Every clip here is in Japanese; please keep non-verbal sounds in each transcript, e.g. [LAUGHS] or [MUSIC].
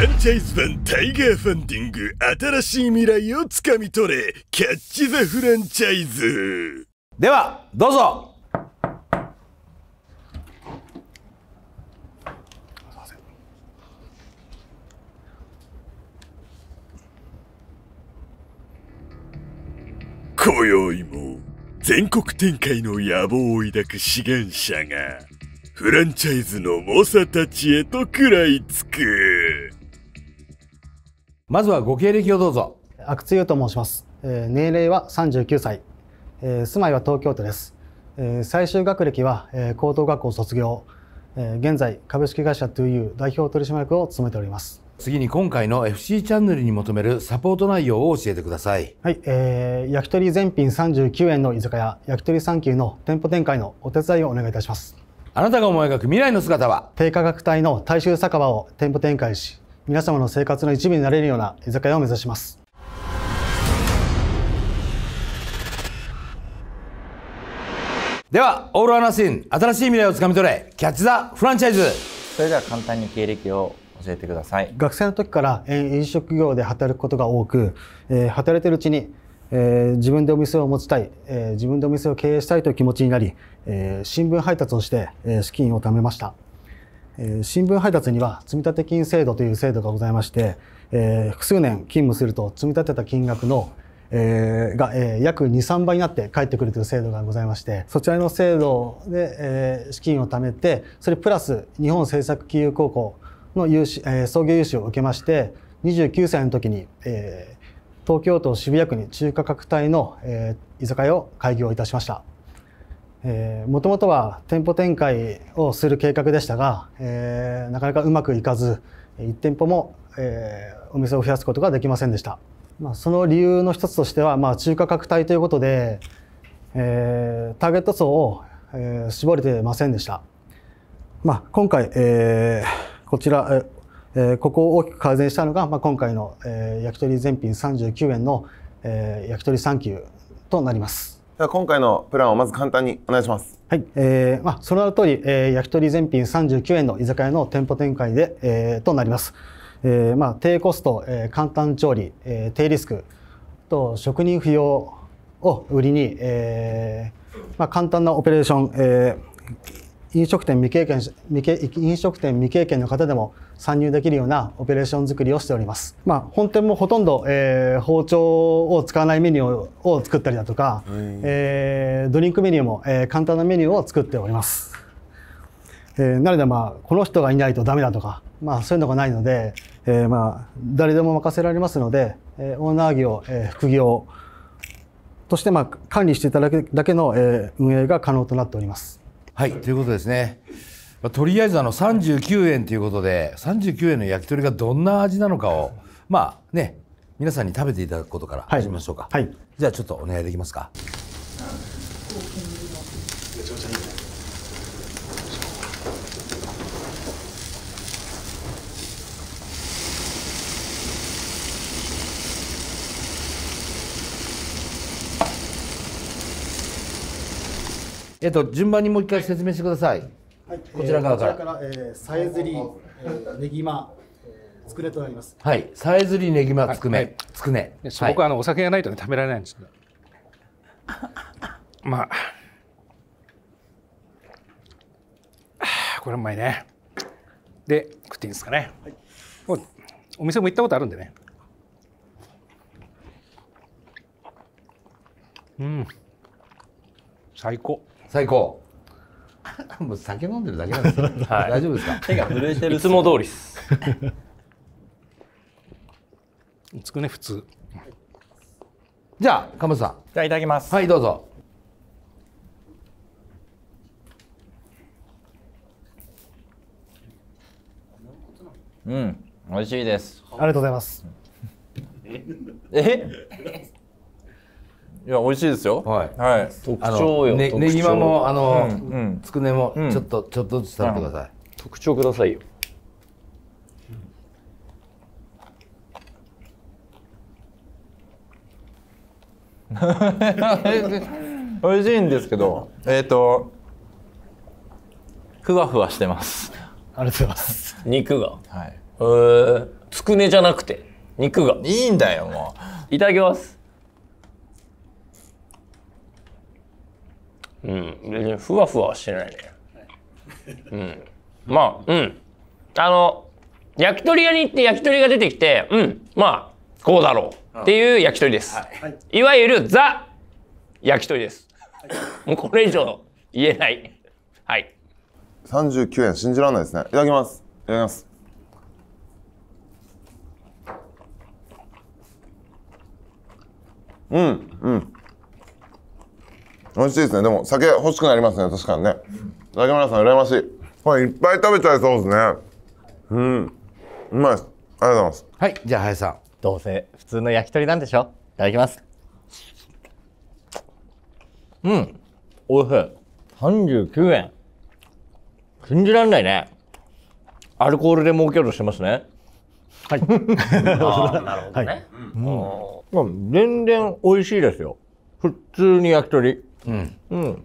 フランチャイズ版タイガーファンディング新しい未来をつかみ取れキャッチ・ザ・フランチャイズではどうぞ今宵も全国展開の野望を抱く志願者がフランチャイズの猛者たちへと食らいつく。まずはご経歴をどうぞ。阿久津優と申します。えー、年齢は39歳、えー、住まいは東京都です。えー、最終学歴は、えー、高等学校卒業、えー、現在株式会社 2U 代表取締役を務めております。次に今回の FC チャンネルに求めるサポート内容を教えてください。はい、えー、焼き鳥全品39円の居酒屋焼き鳥三級の店舗展開のお手伝いをお願いいたします。あなたが思い描く未来の姿は低価格帯の大衆酒場を店舗展開し皆様の生活の一部になれるような居酒屋を目指しますでは、オールアナシン、新しい未来をつかみ取れ、キャッチ・ザ・フランチャイズ。それでは簡単に経歴を教えてください。学生の時から飲食業で働くことが多く、えー、働いてるうちに、えー、自分でお店を持ちたい、えー、自分でお店を経営したいという気持ちになり、えー、新聞配達をして、えー、資金を貯めました。え新聞配達には積立金制度という制度がございまして、え複数年勤務すると積み立てた金額のえー、が、えー、約2、3倍になって返ってくるという制度がございまして、そちらの制度で、えー、資金を貯めて、それプラス日本政策金融高校の融資、えー、創業融資を受けまして、29歳の時に、えー、東京都渋谷区に中華格帯の、えー、居酒屋を開業いたしました。もともとは店舗展開をする計画でしたが、えー、なかなかうまくいかず1店舗も、えー、お店を増やすことができませんでした、まあ、その理由の一つとしては、まあ、中価格帯ということで、えー、ターゲット層を、えー、絞れてませんでした、まあ、今回、えー、こちら、えー、ここを大きく改善したのが、まあ、今回の、えー、焼き鳥全品39円の、えー、焼き鳥ューとなりますでは今回のプランをまず簡単にお願いします。はい、えー、まあその通り、えー、焼き鳥全品39円の居酒屋の店舗展開で、えー、となります。えー、まあ低コスト、えー、簡単調理、えー、低リスクと職人不要を売りに、えー、まあ簡単なオペレーション、えー飲食店未経験未経飲食店未経験の方でも参入できるようなオペレーション作りをしております。まあ、本店もほとんど、えー、包丁を使わないメニューを作ったりだとか、えー、ドリンクメニューも、えー、簡単なメニューを作っております。えー、なので、まあ、この人がいないとダメだとか、まあ、そういうのがないので、えー、まあ、誰でも任せられますので、えー、オーナー業、えー、副業として、まあ、管理していただくだけの、えー、運営が可能となっております。はいということですね、まあ、とりあえずあの39円ということで39円の焼き鳥がどんな味なのかをまあね皆さんに食べていただくことから始めましょうか、はい、はい、じゃあちょっとお願いできますかえっと、順番にもう一回説明してください。はい、こちら側から。えー、こちらから、えー、さえずり、えー、ねぎま、つくねとなります。はい、さえずりねぎまつくね。僕、はい、つくね。僕、はい、あのお酒がないとね食べられないんですけど。[LAUGHS] まあ。これうまいね。で食っていいですかね。はい、お店も行ったことあるんでね。うん。最高。最高 [LAUGHS] もう酒飲んでるだけなんですよ、はい、大丈夫ですか手が震えてるいつも通りすつくね普通じゃあさんじゃあいただきますはいどうぞうん美味しいですありがとうございますえいや美味しいですよ。はい。はい。特徴よ。ね、ねぎまもあの、うんうん、つくねもちょっと、うん、ちょっとずつ食べてください。特徴くださいよ。[LAUGHS] 美味しいんですけど、えっ、ー、とふわふわしてます。ありがとうございます。肉が。はい。ええー、つくねじゃなくて肉が。いいんだよもう。いただきます。うん。全然ふわふわしてないね。うん。まあ、うん。あの、焼き鳥屋に行って焼き鳥が出てきて、うん。まあ、こうだろう。っていう焼き鳥です。はい、いわゆるザ焼き鳥です。もうこれ以上言えない。はい。三十九円信じられないですね。いただきます。いただきます。うん、うん。美味しいですねでも酒欲しくなりますね確かにね竹村さん羨ましいこれいっぱい食べちゃいそうですねうんうまいですありがとうございますはいじゃあ林さんどうせ普通の焼き鳥なんでしょいただきますうんおいしい39円信じらんないねアルコールで儲けようとしてますねはいなるほどね、はい、うん、うん、全然美味しいですよ普通に焼き鳥うん。うん。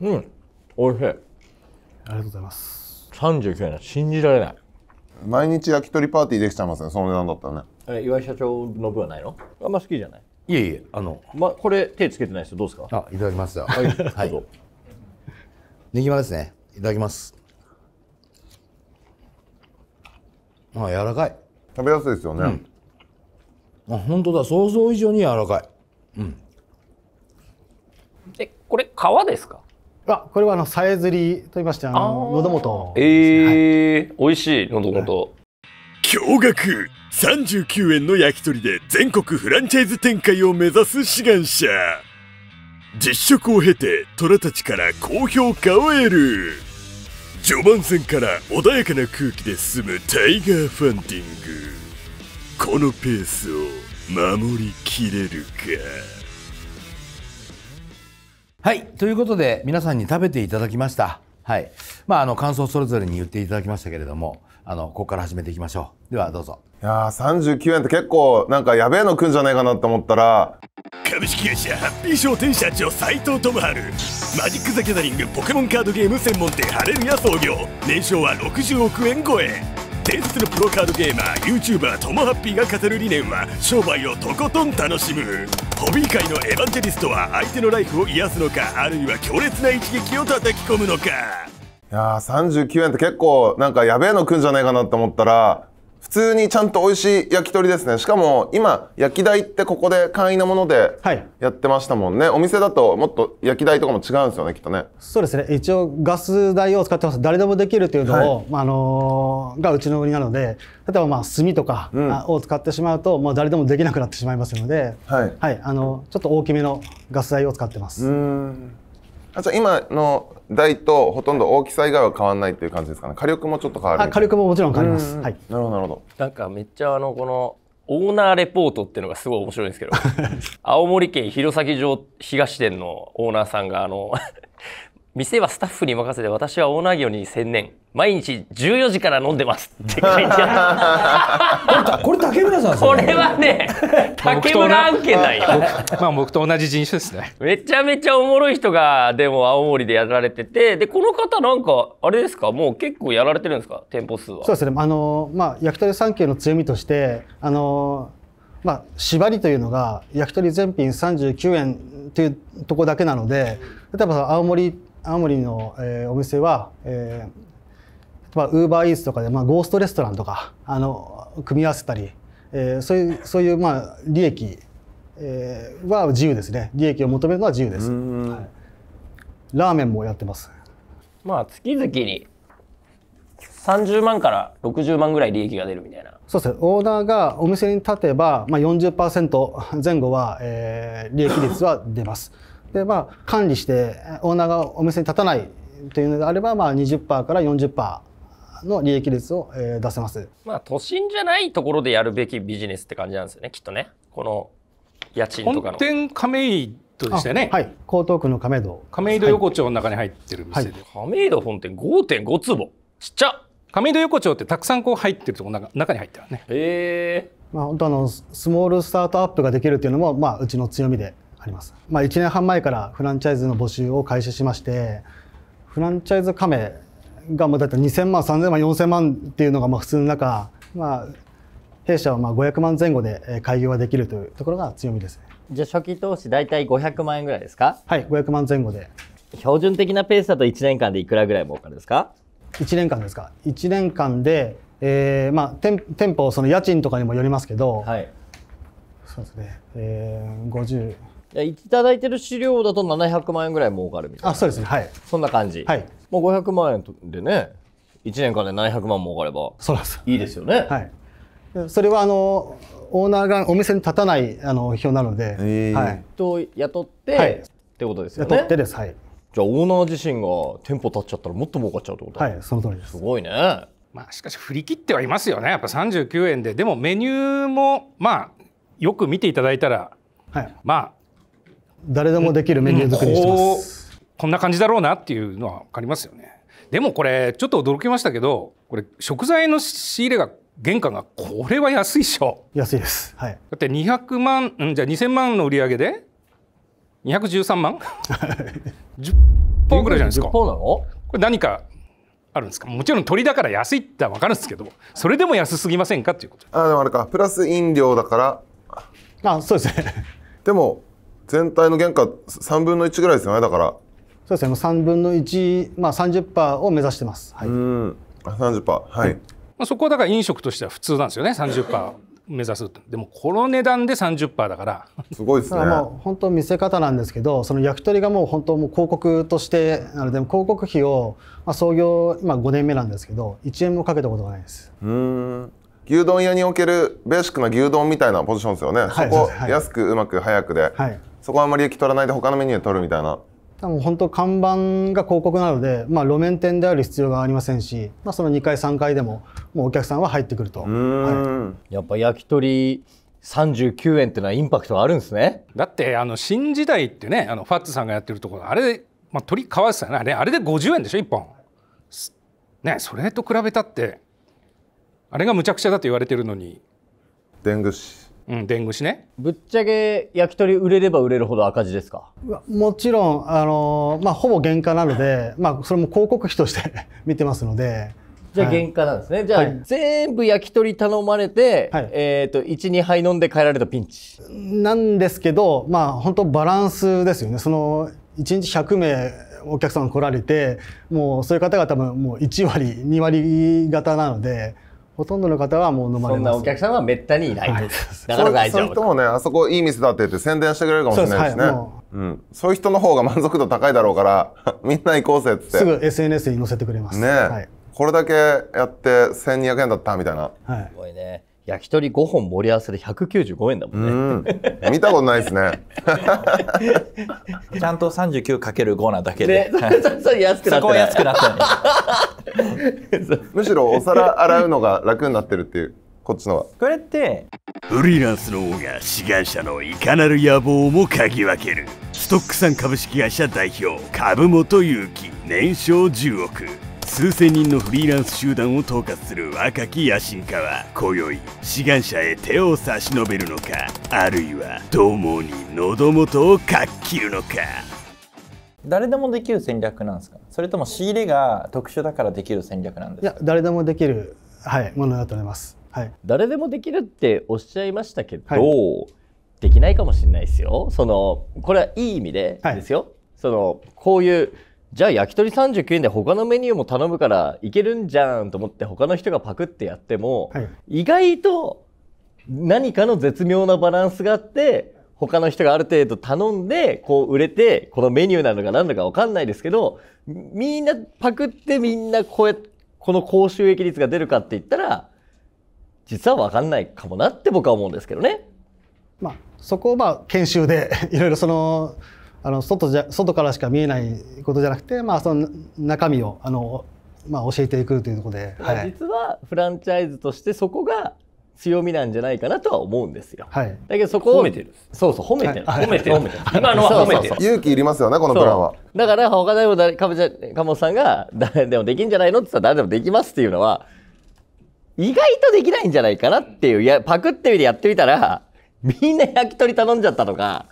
うん。おいしい。ありがとうございます。39円信じられない。毎日焼き鳥パーティーできちゃいますね、その値段だったらね。え、岩井社長の分はないのあんま好きじゃないいえいえ、あの。ま、これ手つけてないですどうですかあ、いただきますよ。はい。はい。ねぎまですね。いただきます。あ、柔らかい。食べやすいですよね。うんあ本当だ想像以上に柔らかい、うん、えこれ皮ですかあこれはあのさえずりと言いましてあの喉元ええーはい、美味しい喉元、はい、驚愕39円の焼き鳥で全国フランチャイズ展開を目指す志願者実食を経て虎たちから高評価を得る序盤戦から穏やかな空気で進むタイガーファンディングこのペースを守りきれるかはいということで皆さんに食べていただきましたはいまああの感想それぞれに言っていただきましたけれどもあのここから始めていきましょうではどうぞいやー39円って結構なんかやべえのくんじゃないかなと思ったら株式会社ハッピー商店社長斉藤智春マジック・ザ・ギャザリングポケモンカードゲーム専門店ハレルヤ創業年商は60億円超え伝説のプロカードゲーマー YouTuber ともハッピーが語る理念は商売をとことん楽しむホビー界のエヴァンジェリストは相手のライフを癒すのかあるいは強烈な一撃を叩き込むのかいやー39円って結構なんかやべえのくんじゃないかなって思ったら普通にちゃんと美味しい焼き鳥ですねしかも今焼き台ってここで簡易なものでやってましたもんね、はい、お店だともっと焼き台とかも違うんですよねきっとねそうですね一応ガス台を使ってます誰でもできるというのを、はい、あのー、がうちの売りなので例えばまあ炭とかを使ってしまうと、うん、もう誰でもできなくなってしまいますので、はい、はい、あのちょっと大きめのガス台を使ってますあじゃ今の台とほとんど大きさ以外は変わらないっていう感じですかね火力もちょっと変わる火力ももちろん変わります、はい、なるほどなるほどなんかめっちゃあのこのオーナーレポートっていうのがすごい面白いんですけど [LAUGHS] 青森県弘前城東店のオーナーさんがあの店はスタッフに任せて私はオーナー業に専念毎日14時から飲んでますって書いてある [LAUGHS] これ竹村さんこれはね竹村案件よまあ僕と同じ人種ですねめちゃめちゃおもろい人がでも青森でやられててでこの方なんかあれですかもう結構やられてるんですか店舗数はそうですねあのまあ焼き鳥三景の強みとしてあのまあ、縛りというのが焼き鳥全品39円というとこだけなので例えば青森青森の、えー、お店は、えー、まあ、ウーバーイーツとかで、まあ、ゴーストレストランとかあの組み合わせたり、えー、そういうそういう、まあ、利益、えー、は自由ですね利益を求めるのは自由です、はい、ラーメンもやってますまあ月々に30万から60万ぐらい利益が出るみたいなそうですねオーナーがお店に立てば、まあ40、40%前後は、えー、利益率は出ますでまあ管理してオーナーがお店に立たないというのであれば、まあ、20%から40%。の利益率を、え出せますまあ都心じゃないところでやるべきビジネスって感じなんですよねきっとねこの家賃とかの本亀戸でしたよねはい江東区の亀戸亀戸横丁の中に入ってる店で、はい、亀戸本店5.5坪ちっちゃ亀戸横丁ってたくさんこう入ってるとこ中中に入ってるねへえまあ本当あのスモールスタートアップができるっていうのもまあうちの強みであります。まあ、1年半前からフランチャイズの募集を開始しましてフランチャイズ加盟がもうだいたい2000万3000万4000万っていうのがまあ普通の中、まあ、弊社はまあ500万前後で開業ができるというところが強みです、ね、じゃあ初期投資大体500万円ぐらいですかはい500万前後で標準的なペースだと1年間でいくらぐらい儲かるんですか1年間ですか1年間で、えーまあ、店店舗その家賃とかにもよりますけど、はい、そうですね、えー、50いただいてる資料だと700万円ぐらい儲かるみたいなあそうですねはいそんな感じ、はい、もう500万円でね1年間で700万儲かればそうですいいですよねはいそれはあのオーナーがお店に立たないあの表なので、はい、と雇って、はい、ってことですよね雇ってですはいじゃあオーナー自身が店舗立っちゃったらもっと儲かっちゃうってことはいその通りですすごいねまあしかし振り切ってはいますよねやっぱ39円ででもメニューもまあよく見ていただいたら、はい、まあ誰でもできるメニュー作りしてます、うんこんな感じだろうなっていうのは分かりますよねでもこれちょっと驚きましたけどこれ食材の仕入れが原価がこれは安いっしょ安いです、はい、だって200万んじゃあ2000万の売り上げで213万10本 [LAUGHS] ぐらいじゃないですかこれ何かあるんですかもちろん鳥だから安いってわ分かるんですけどそれでも安すぎませんかっていうことあでもあれかプラス飲料だからあそうですねでも全体の原価3分の1ぐらいですよねだからそうですね3分の1、まあ30、を目指してます、はい、うん30%はい、まあ、そこはだから飲食としては普通なんですよね30%目指すでもこの値段で30%だからすごいですねだからもう本当見せ方なんですけどその焼き鳥がもう本当もう広告としてなので広告費を、まあ、創業今5年目なんですけど1円もかけたことがないですうん牛丼屋におけるベーシックな牛丼みたいなポジションですよね、はい、そこ、はい、安くうまく早くで、はい、そこはあまり利取らないで他のメニュー取るみたいなもう本当看板が広告なので、まあ、路面店である必要がありませんし、まあ、その2階3階でももうお客さんは入ってくると、はい、やっぱ焼き鳥39円っていうのはインパクトあるんですねだってあの新時代ってねあのファッツさんがやってるところあれ、まあ、鳥買わせたよねあれあれで50円でしょ1本ねそれと比べたってあれがむちゃくちゃだと言われてるのにでんぐしうん、伝護士ねぶっちゃけ焼き鳥売れれば売れるほど赤字ですかもちろん、あのー、まあ、ほぼ原価なので、[LAUGHS] まあ、それも広告費として [LAUGHS] 見てますので。じゃあ原価なんですね、はい、じゃあ、全部焼き鳥頼まれて、はい、えーと、12杯飲んで帰られたピンチなんですけどまあ本当バランスですよねその1日100名お客さん来られてもうそういう方が多分もう1割2割方なのでほとんどの方はもう飲まれそんなお客さんはめったにいないと、はい、か大丈夫そういう人もねあそこいい店だって言って宣伝してくれるかもしれないですね、うん、そういう人の方が満足度高いだろうからみんな行こうぜってすぐ SNS に載せてくれますね、これだけやって1200円だったみたいな、すごいね焼き鳥5本盛り合わせで195円だもんね。ん見たことないですね。[LAUGHS] ちゃんと 39×5 なだけで。ね、そ安くなって安くなってない。[LAUGHS] むしろお皿洗うのが楽になってるっていう。こっちのはこれってフリーランスの王が志願者のいかなる野望も嗅ぎ分けるストックさん株式会社代表株元勇樹年商10億数千人のフリーランス集団を統括する若き野心家は今宵志願者へ手を差し伸べるのかあるいはどうもに喉元をかっきるのか誰でもできる戦略なんですかそれとも仕入れが特殊だからできる戦略なんですかいや誰でもできる、はい、ものだと思います、はい、誰でもできるっておっしゃいましたけど、はい、できないかもしれないですよそのこれはいい意味でですよ、はい、そのこういうじゃあ焼き鳥39円で他のメニューも頼むからいけるんじゃんと思って他の人がパクってやっても、はい、意外と何かの絶妙なバランスがあって他の人がある程度頼んでこう売れてこのメニューなのか何だか分かんないですけどみんなパクってみんなこうやこの高収益率が出るかって言ったら実は分かんないかもなって僕は思うんですけどね。まあ、そこをまあ研修で [LAUGHS] いろいろそのあの外じゃ外からしか見えないことじゃなくて、まあ、その中身をあの、まあ、教えていくというところで、はい、実はフランチャイズとしてそこが強みなんじゃないかなとは思うんですよ。はい、だけどそこを褒めてる。そうそう褒めてる。はい、褒めてる。褒めてる。の勇気いりますよねこのプランは。だから他でも誰かもじゃかもさんが誰でもできんじゃないのって言ったら誰でもできますっていうのは意外とできないんじゃないかなっていういやパクってみてやってみたらみんな焼き鳥頼んじゃったとか。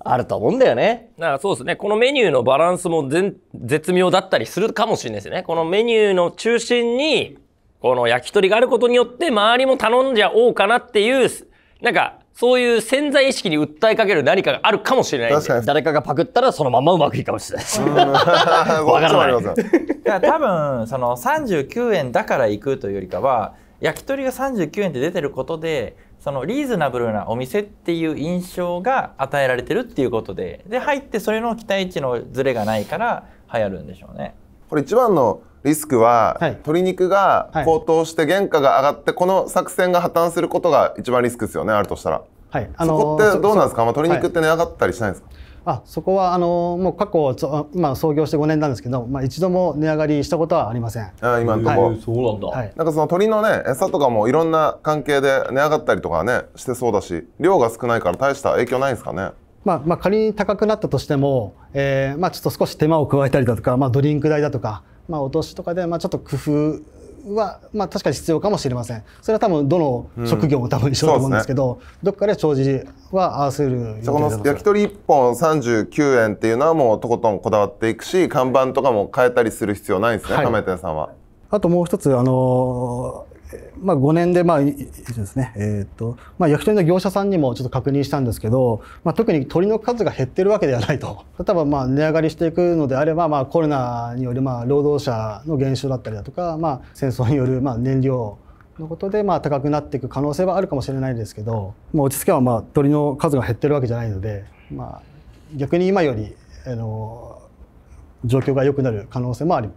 あると思うんだよね。だからそうですね。このメニューのバランスも絶妙だったりするかもしれないですね。このメニューの中心に、この焼き鳥があることによって、周りも頼んじゃおうかなっていう、なんか、そういう潜在意識に訴えかける何かがあるかもしれない誰かがパクったらそのままうまくいくかもしれないし。[LAUGHS] わからない。だ多分、その39円だから行くというよりかは、焼き鳥が39円って出てることで、そのリーズナブルなお店っていう印象が与えられてるっていうことでで入ってそれの期待値のズレがないから流行るんでしょうね。これ一番のリスクは、はい、鶏肉が高騰して原価が上がって、この作戦が破綻することが一番リスクですよねあるとしたら。はい、あのー、そこってどうなんですか、まあ、鶏肉って値上がったりしないんですか、はいあそこはあのもう過去今創業して5年なんですけど、まあ、一度も値上がりしたことはありませんあ今のところ、はい、そうなんだ、はい、なんかその鳥のね餌とかもいろんな関係で値上がったりとかねしてそうだし量が少ないから大した影響ないんですかねまあまあ、仮に高くなったとしても、えーまあ、ちょっと少し手間を加えたりだとか、まあ、ドリンク代だとか、まあ、お年とかで、まあ、ちょっと工夫は、まあ、確かに必要かもしれませんそれは多分どの職業も多分一緒だと思うんですけど、うんすね、どっかで帳尻は合わせるそこの焼き鳥1本39円っていうのはもうとことんこだわっていくし看板とかも変えたりする必要ないんですね、はい、亀店さんは。あともう一つあのまあ、5年で、まあ、ですね、えっ、ー、と、まあ、焼き鳥の業者さんにもちょっと確認したんですけど、まあ、特に鳥の数が減ってるわけではないと。例えば、まあ、値上がりしていくのであれば、まあ、コロナによる、まあ、労働者の減少だったりだとか、まあ、戦争による、まあ、燃料のことで、まあ、高くなっていく可能性はあるかもしれないですけど、まあ、落ち着けば、まあ、鳥の数が減ってるわけじゃないので、まあ、逆に今より、あの、状況が良くなる可能性もあり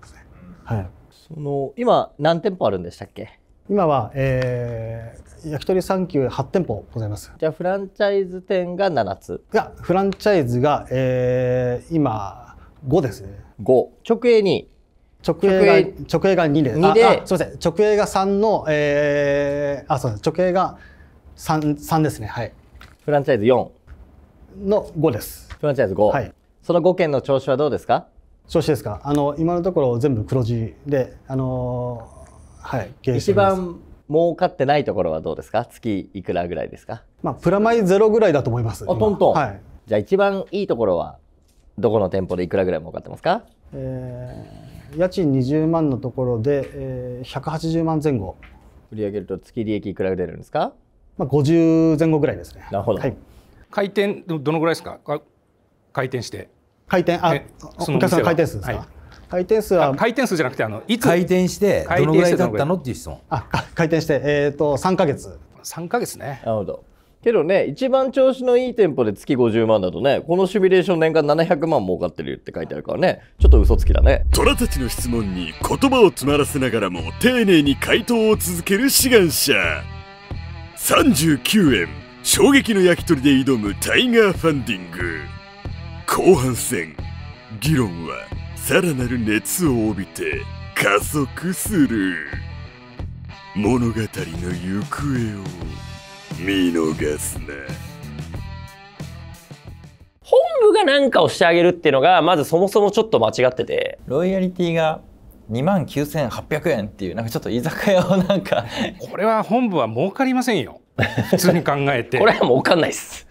ますね。はい。その今何店舗あるんでしたっけ今は、えー、焼き鳥三級8店舗ございますじゃあフランチャイズ店が7ついやフランチャイズが、えー、今5ですね5直営に直営が直営が2で2ですみません直営が3の、えー、あそうです直営が 3, 3ですねはいフランチャイズ4の5ですフランチャイズ5、はい、その5件の調子はどうですか調子ですかあの今のところ全部黒字であのはい一番儲かってないところはどうですか月いくらぐらいですかまあプラマイゼロぐらいだと思いますあトントン、はい、じゃあ一番いいところはどこの店舗でいくらぐらい儲かってますかえー、家賃20万のところで、えー、180万前後売り上げると月利益いくら出るんですかまあ50前後ぐらいですねなるほど、はい、回転どのぐらいですか回転して回転、あ、お客さん回転数ですか、はい回転数は回転数じゃなくてあのいつ回転してどのぐらいだったのっていう質問あ回転してえっ、ー、と3か月3か月ねなるほどけどね一番調子のいい店舗で月50万だとねこのシミュレーション年間700万儲かってるって書いてあるからねちょっと嘘つきだね虎たちの質問に言葉を詰まらせながらも丁寧に回答を続ける志願者39円衝撃の焼き鳥で挑むタイガーファンディング後半戦議論はさらなる熱を帯びて加速する物語の行方を見逃すな本部が何かをしてあげるっていうのがまずそもそもちょっと間違っててロイヤリティが2万9800円っていうなんかちょっと居酒屋をなんかこれは本部は儲かりませんよ普通に考えて [LAUGHS] これは儲かんないっす